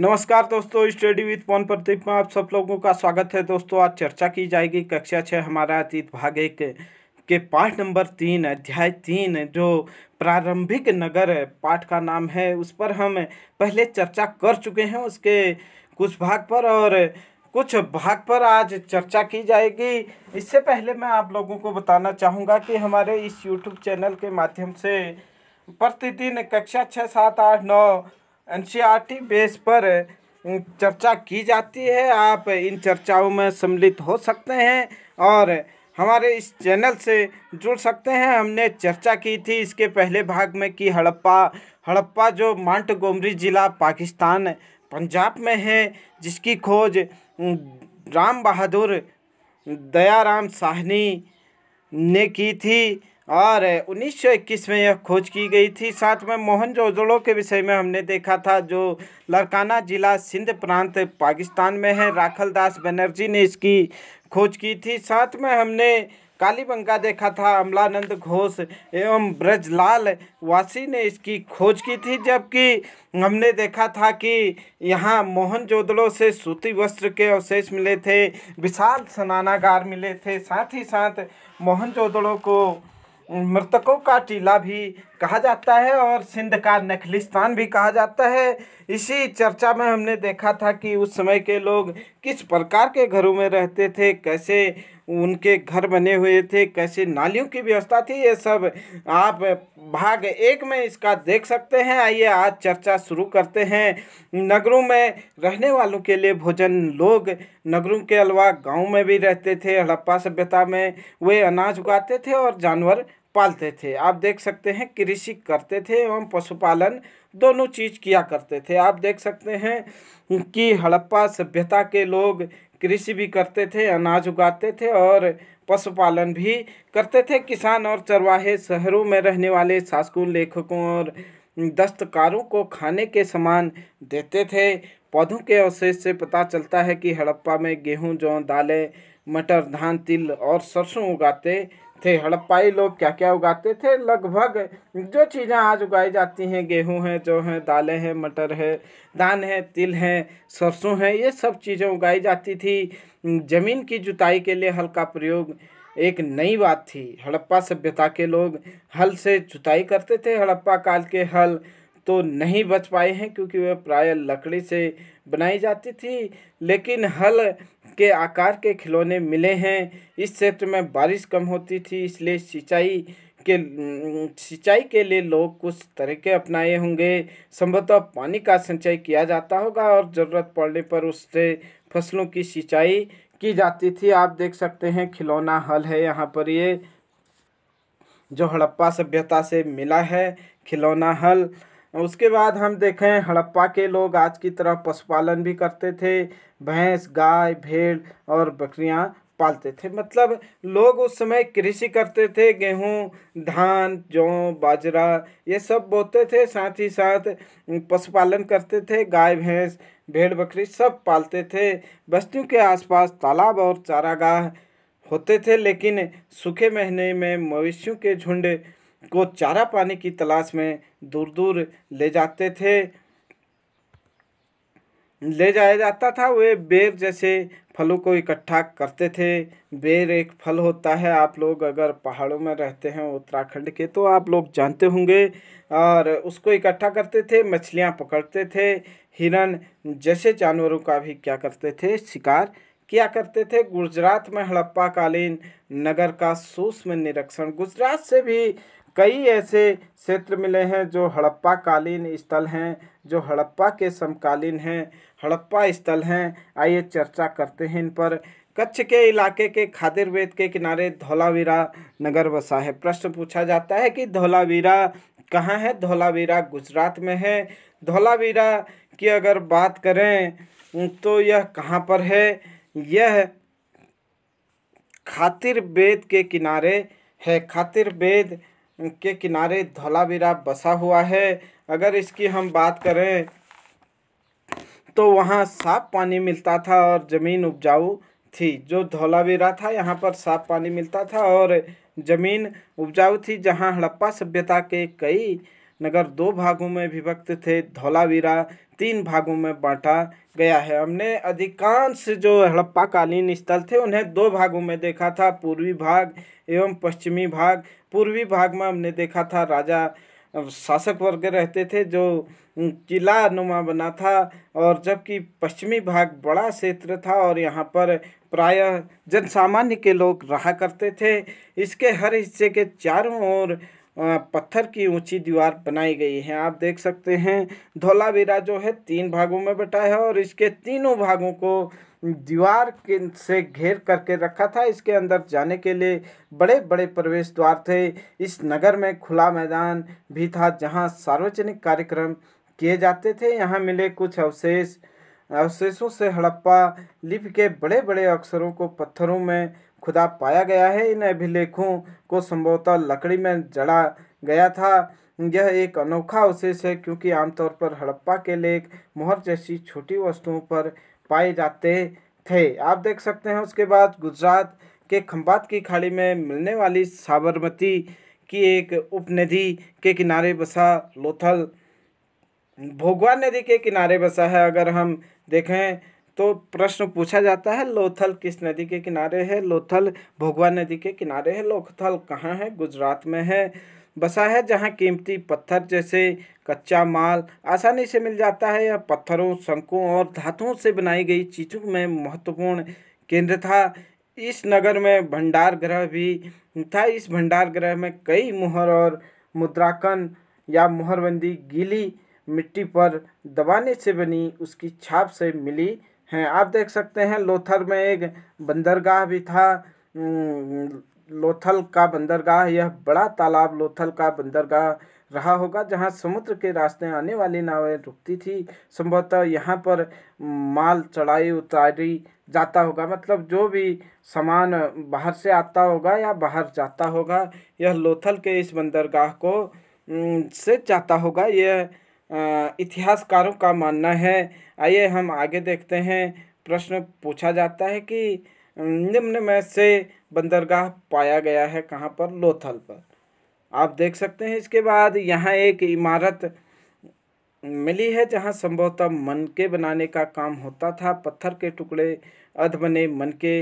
नमस्कार दोस्तों study with पवन प्रदीप में आप सब लोगों का स्वागत है दोस्तों आज चर्चा की जाएगी कक्षा छः हमारा अतीत भाग एक के पाठ नंबर तीन अध्याय तीन जो प्रारंभिक नगर पाठ का नाम है उस पर हम पहले चर्चा कर चुके हैं उसके कुछ भाग पर और कुछ भाग पर आज चर्चा की जाएगी इससे पहले मैं आप लोगों को बताना चाहूँगा कि हमारे इस यूट्यूब चैनल के माध्यम से प्रतिदिन कक्षा छः सात आठ नौ एन बेस पर चर्चा की जाती है आप इन चर्चाओं में सम्मिलित हो सकते हैं और हमारे इस चैनल से जुड़ सकते हैं हमने चर्चा की थी इसके पहले भाग में कि हड़प्पा हड़प्पा जो माउंट गोमरी ज़िला पाकिस्तान पंजाब में है जिसकी खोज राम बहादुर दयाराम साहनी ने की थी और उन्नीस सौ इक्कीस में यह खोज की गई थी साथ में मोहनजोदड़ो के विषय में हमने देखा था जो लड़काना जिला सिंध प्रांत पाकिस्तान में है राखल दास बनर्जी ने इसकी खोज की थी साथ में हमने कालीबंगा देखा था अमलानंद घोष एवं ब्रजलाल वासी ने इसकी खोज की थी जबकि हमने देखा था कि यहाँ मोहनजोदड़ो से सूती वस्त्र के अवशेष मिले थे विशाल स्नानागार मिले थे साथ ही साथ मोहनजोदड़ो को मृतकों का टीला भी कहा जाता है और सिंध का नखलिस्तान भी कहा जाता है इसी चर्चा में हमने देखा था कि उस समय के लोग किस प्रकार के घरों में रहते थे कैसे उनके घर बने हुए थे कैसे नालियों की व्यवस्था थी ये सब आप भाग एक में इसका देख सकते हैं आइए आज चर्चा शुरू करते हैं नगरों में रहने वालों के लिए भोजन लोग नगरों के अलावा गांव में भी रहते थे हड़प्पा सभ्यता में वे अनाज उगाते थे और जानवर पालते थे आप देख सकते हैं कृषि करते थे एवं पशुपालन दोनों चीज़ किया करते थे आप देख सकते हैं कि हड़प्पा सभ्यता के लोग कृषि भी करते थे अनाज उगाते थे और पशुपालन भी करते थे किसान और चरवाहे शहरों में रहने वाले शासकों लेखकों और दस्तकारों को खाने के सामान देते थे पौधों के अवशेष से पता चलता है कि हड़प्पा में गेहूं जौ दालें मटर धान तिल और सरसों उगाते थे हड़प्पाई लोग क्या क्या उगाते थे लगभग जो चीज़ें आज उगाई जाती हैं गेहूं हैं जो हैं दालें हैं मटर है धान है तिल है सरसों है ये सब चीज़ें उगाई जाती थी ज़मीन की जुताई के लिए हल का प्रयोग एक नई बात थी हड़प्पा सभ्यता के लोग हल से जुताई करते थे हड़प्पा काल के हल तो नहीं बच पाए हैं क्योंकि वह प्रायः लकड़ी से बनाई जाती थी लेकिन हल के आकार के खिलौने मिले हैं इस क्षेत्र में बारिश कम होती थी इसलिए सिंचाई के सिंचाई के लिए लोग कुछ तरीके अपनाए होंगे संभवतः पानी का संचय किया जाता होगा और ज़रूरत पड़ने पर उससे फसलों की सिंचाई की जाती थी आप देख सकते हैं खिलौना हल है यहाँ पर ये जो हड़प्पा सभ्यता से मिला है खिलौना हल उसके बाद हम देखें हड़प्पा के लोग आज की तरह पशुपालन भी करते थे भैंस गाय भेड़ और बकरियां पालते थे मतलब लोग उस समय कृषि करते थे गेहूं धान जौ बाजरा ये सब बोते थे साथ ही साथ पशुपालन करते थे गाय भैंस भेड़ बकरी सब पालते थे बस्तियों के आसपास तालाब और चारागाह होते थे लेकिन सूखे महीने में मवेशियों के झुंड को चारा पानी की तलाश में दूर दूर ले जाते थे ले जाया जाता था वे बेर जैसे फलों को इकट्ठा करते थे बेर एक फल होता है आप लोग अगर पहाड़ों में रहते हैं उत्तराखंड के तो आप लोग जानते होंगे और उसको इकट्ठा करते थे मछलियाँ पकड़ते थे हिरन जैसे जानवरों का भी क्या करते थे शिकार किया करते थे गुजरात में हड़प्पा कालीन नगर का सूक्ष्म निरीक्षण गुजरात से भी कई ऐसे क्षेत्र मिले हैं जो हड़प्पा कालीन स्थल हैं जो हड़प्पा के समकालीन हैं हड़प्पा स्थल हैं आइए चर्चा करते हैं इन पर कच्छ के इलाके के खादिर वेद के किनारे धौलावीरा नगर बसा है प्रश्न पूछा जाता है कि धौलावीरा कहाँ है धौलावीरा गुजरात में है धौलावीरा की अगर बात करें तो यह कहाँ पर है यह खातिर वेद के किनारे है खातिर वेद के किनारे धौलावीरा बसा हुआ है अगर इसकी हम बात करें तो वहाँ साफ पानी मिलता था और ज़मीन उपजाऊ थी जो धौलावीरा था यहाँ पर साफ पानी मिलता था और ज़मीन उपजाऊ थी जहाँ हड़प्पा सभ्यता के कई नगर दो भागों में विभक्त थे धौलावीरा तीन भागों में बांटा गया है हमने अधिकांश जो हड़प्पाकालीन स्थल थे उन्हें दो भागों में देखा था पूर्वी भाग एवं पश्चिमी भाग पूर्वी भाग में हमने देखा था राजा शासक वर्ग रहते थे जो किला नुमा बना था और जबकि पश्चिमी भाग बड़ा क्षेत्र था और यहाँ पर प्रायः जनसामान्य के लोग रहा करते थे इसके हर हिस्से के चारों ओर पत्थर की ऊंची दीवार बनाई गई है आप देख सकते हैं धोलावीरा जो है तीन भागों में बटा है और इसके तीनों भागों को दीवार के से घेर करके रखा था इसके अंदर जाने के लिए बड़े बड़े प्रवेश द्वार थे इस नगर में खुला मैदान भी था जहां सार्वजनिक कार्यक्रम किए जाते थे यहाँ मिले कुछ अवशेष अवशेषों से हड़प्पा लिपि के बड़े बड़े अक्षरों को पत्थरों में खुदा पाया गया है इन अभिलेखों को संभवतः लकड़ी में जड़ा गया था यह एक अनोखा अवशेष है क्योंकि आमतौर पर हड़प्पा के लेख मोहर जैसी छोटी वस्तुओं पर पाए जाते थे आप देख सकते हैं उसके बाद गुजरात के खम्बात की खाड़ी में मिलने वाली साबरमती की एक उपनदी के किनारे बसा लोथल भोगवा नदी के किनारे बसा है अगर हम देखें तो प्रश्न पूछा जाता है लोथल किस नदी के किनारे है लोथल भोगवा नदी के किनारे है लोथल कहाँ है गुजरात में है बसा है जहाँ कीमती पत्थर जैसे कच्चा माल आसानी से मिल जाता है यह पत्थरों शंकों और धातुओं से बनाई गई चीज़ों में महत्वपूर्ण केंद्र था इस नगर में भंडार ग्रह भी था इस भंडार ग्रह में कई मुहर और मुद्राकन या मुहरबंदी गीली मिट्टी पर दबाने से बनी उसकी छाप से मिली हैं आप देख सकते हैं लोथल में एक बंदरगाह भी था लोथल का बंदरगाह यह बड़ा तालाब लोथल का बंदरगाह रहा होगा जहां समुद्र के रास्ते आने वाली नावें रुकती थी संभवतः यहां पर माल चढ़ाई उतारी जाता होगा मतलब जो भी सामान बाहर से आता होगा या बाहर जाता होगा यह लोथल के इस बंदरगाह को से जाता होगा यह इतिहासकारों का मानना है आइए हम आगे देखते हैं प्रश्न पूछा जाता है कि निम्न में से बंदरगाह पाया गया है कहाँ पर लोथल पर आप देख सकते हैं इसके बाद यहाँ एक इमारत मिली है जहाँ संभवतः मन के बनाने का काम होता था पत्थर के टुकड़े अध बने मन के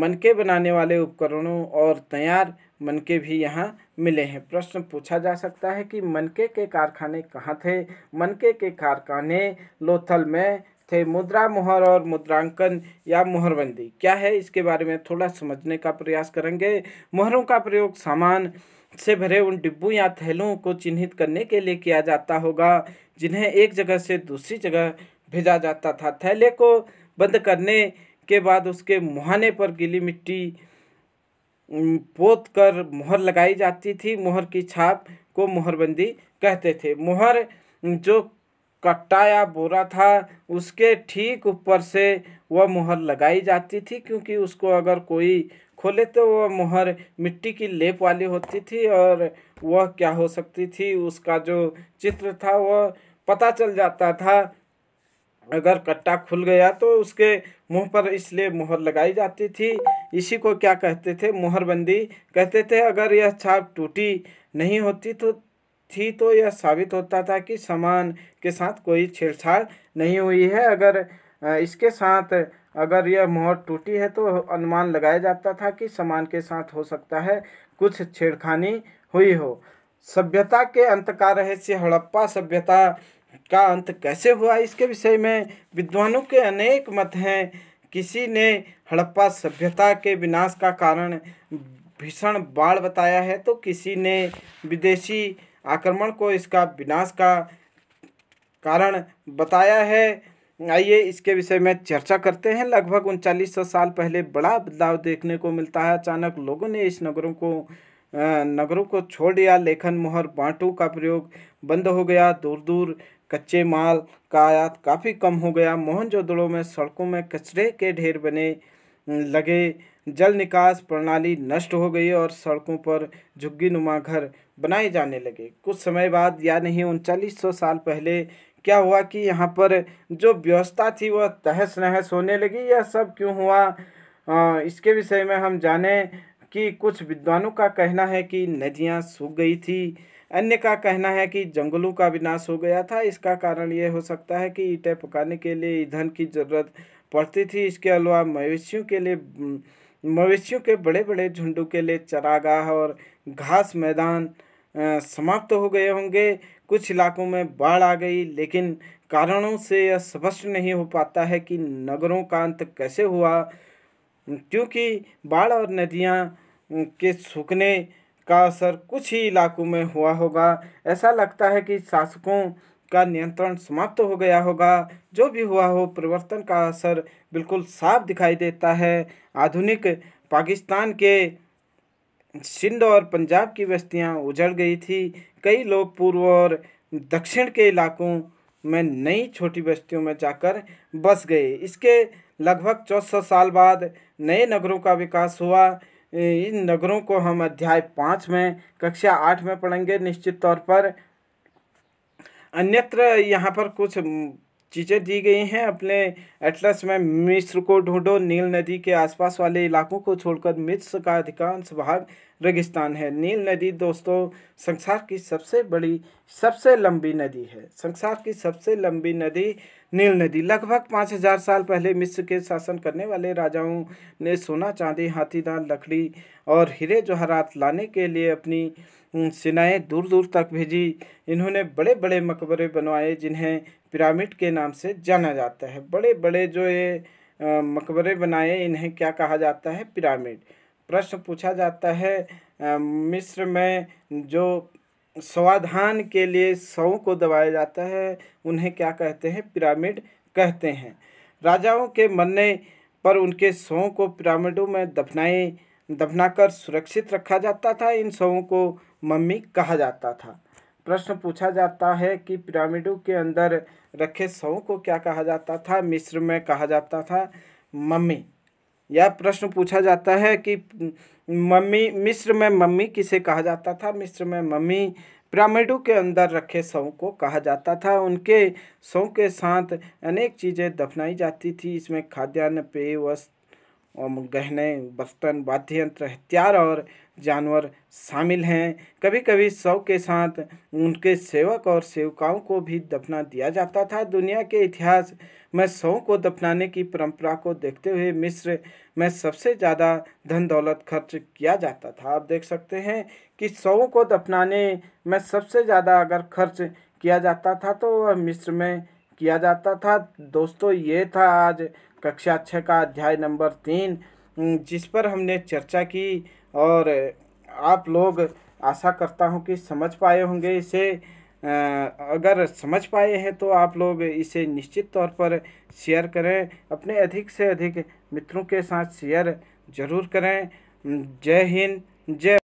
मन के बनाने वाले उपकरणों और तैयार मन के भी यहाँ मिले हैं प्रश्न पूछा जा सकता है कि मनके के कारखाने कहाँ थे मनके के कारखाने लोथल में थे मुद्रा मोहर और मुद्रांकन या मोहरबंदी क्या है इसके बारे में थोड़ा समझने का प्रयास करेंगे मोहरों का प्रयोग सामान से भरे उन डिब्बों या थैलों को चिन्हित करने के लिए किया जाता होगा जिन्हें एक जगह से दूसरी जगह भेजा जाता था थैले को बंद करने के बाद उसके मुहाने पर गीली मिट्टी पोत कर मोहर लगाई जाती थी मोहर की छाप को मोहरबंदी कहते थे मोहर जो कट्टा या बोरा था उसके ठीक ऊपर से वह मोहर लगाई जाती थी क्योंकि उसको अगर कोई खोले तो वह मोहर मिट्टी की लेप वाली होती थी और वह क्या हो सकती थी उसका जो चित्र था वह पता चल जाता था अगर कट्टा खुल गया तो उसके मुंह पर इसलिए मुहर लगाई जाती थी इसी को क्या कहते थे मुहरबंदी कहते थे अगर यह छाप टूटी नहीं होती तो थी तो यह साबित होता था कि सामान के साथ कोई छेड़छाड़ नहीं हुई है अगर इसके साथ अगर यह मोहर टूटी है तो अनुमान लगाया जाता था कि सामान के साथ हो सकता है कुछ छेड़खानी हुई हो सभ्यता के अंत का रहस्य हड़प्पा सभ्यता का अंत कैसे हुआ इसके विषय में विद्वानों के अनेक मत हैं किसी ने हड़प्पा सभ्यता के विनाश का कारण भीषण बाढ़ बताया है तो किसी ने विदेशी आक्रमण को इसका विनाश का कारण बताया है आइए इसके विषय में चर्चा करते हैं लगभग उनचालीस सौ साल पहले बड़ा बदलाव देखने को मिलता है अचानक लोगों ने इस नगरों को नगरों को छोड़ दिया लेखन मोहर बांटू का प्रयोग बंद हो गया दूर दूर कच्चे माल का आयात काफ़ी कम हो गया मोहनजोदड़ों में सड़कों में कचरे के ढेर बने लगे जल निकास प्रणाली नष्ट हो गई और सड़कों पर झुग्गी नुमा घर बनाए जाने लगे कुछ समय बाद या नहीं उनचालीस सौ साल पहले क्या हुआ कि यहाँ पर जो व्यवस्था थी वह तहस नहस होने लगी यह सब क्यों हुआ आ, इसके विषय में हम जाने कि कुछ विद्वानों का कहना है कि नदियाँ सूख गई थी अन्य का कहना है कि जंगलों का विनाश हो गया था इसका कारण यह हो सकता है कि ईटें पकाने के लिए ईंधन की ज़रूरत पड़ती थी इसके अलावा मवेशियों के लिए मवेशियों के बड़े बड़े झुंडों के लिए चरागाह और घास मैदान समाप्त हो गए होंगे कुछ इलाकों में बाढ़ आ गई लेकिन कारणों से यह स्पष्ट नहीं हो पाता है कि नगरों का अंत कैसे हुआ क्योंकि बाढ़ और नदियाँ के सूखने का असर कुछ ही इलाकों में हुआ होगा ऐसा लगता है कि शासकों का नियंत्रण समाप्त तो हो गया होगा जो भी हुआ हो परिवर्तन का असर बिल्कुल साफ दिखाई देता है आधुनिक पाकिस्तान के सिंध और पंजाब की बस्तियाँ उजड़ गई थी कई लोग पूर्व और दक्षिण के इलाकों में नई छोटी बस्तियों में जाकर बस गए इसके लगभग चौदह साल बाद नए नगरों का विकास हुआ इन नगरों को हम अध्याय पाँच में कक्षा आठ में पढ़ेंगे निश्चित तौर पर अन्यत्र यहाँ पर कुछ चीज़ें दी गई हैं अपने एटलस में मिस्र को ढूंढो नील नदी के आसपास वाले इलाकों को छोड़कर मिस्र का अधिकांश भाग रेगिस्तान है नील नदी दोस्तों संसार की सबसे बड़ी सबसे लंबी नदी है संसार की सबसे लंबी नदी नील नदी लगभग पाँच हजार साल पहले मिस्र के शासन करने वाले राजाओं ने सोना चांदी हाथी दान लकड़ी और हीरे जवाहरात लाने के लिए अपनी सेनाएँ दूर दूर तक भेजी इन्होंने बड़े बड़े मकबरे बनवाए जिन्हें पिरामिड के नाम से जाना जाता है बड़े बड़े जो ये मकबरे बनाए इन्हें क्या कहा जाता है पिरामिड प्रश्न पूछा जाता है मिस्र में जो स्वाधान के लिए सौ को दबाया जाता है उन्हें क्या कहते हैं पिरामिड कहते हैं राजाओं के मरने पर उनके सौ को पिरामिडों में दफनाए दफनाकर सुरक्षित रखा जाता था इन सौ को मम्मी कहा जाता था प्रश्न पूछा जाता है कि पिरामिडों के अंदर रखे सौ को क्या कहा जाता था मिस्र में कहा जाता था मम्मी यह प्रश्न पूछा जाता है कि मम्मी मिस्र में मम्मी किसे कहा जाता था मिस्र में मम्मी पिरामिडों के अंदर रखे सौ को कहा जाता था उनके शवों के साथ अनेक चीज़ें दफनाई जाती थी इसमें खाद्यान्न पेय वस्त्र गहने बर्तन वाद्य यंत्र हथियार और जानवर शामिल हैं कभी कभी शव के साथ उनके सेवक और सेविकाओं को भी दफना दिया जाता था दुनिया के इतिहास में शवों को दफनाने की परंपरा को देखते हुए मिस्र में सबसे ज़्यादा धन दौलत खर्च किया जाता था आप देख सकते हैं कि शवों को दफनाने में सबसे ज़्यादा अगर खर्च किया जाता था तो वह मिस्र में किया जाता था दोस्तों ये था आज कक्षा छः का अध्याय नंबर तीन जिस पर हमने चर्चा की और आप लोग आशा करता हूँ कि समझ पाए होंगे इसे अगर समझ पाए हैं तो आप लोग इसे निश्चित तौर पर शेयर करें अपने अधिक से अधिक मित्रों के साथ शेयर ज़रूर करें जय हिंद जय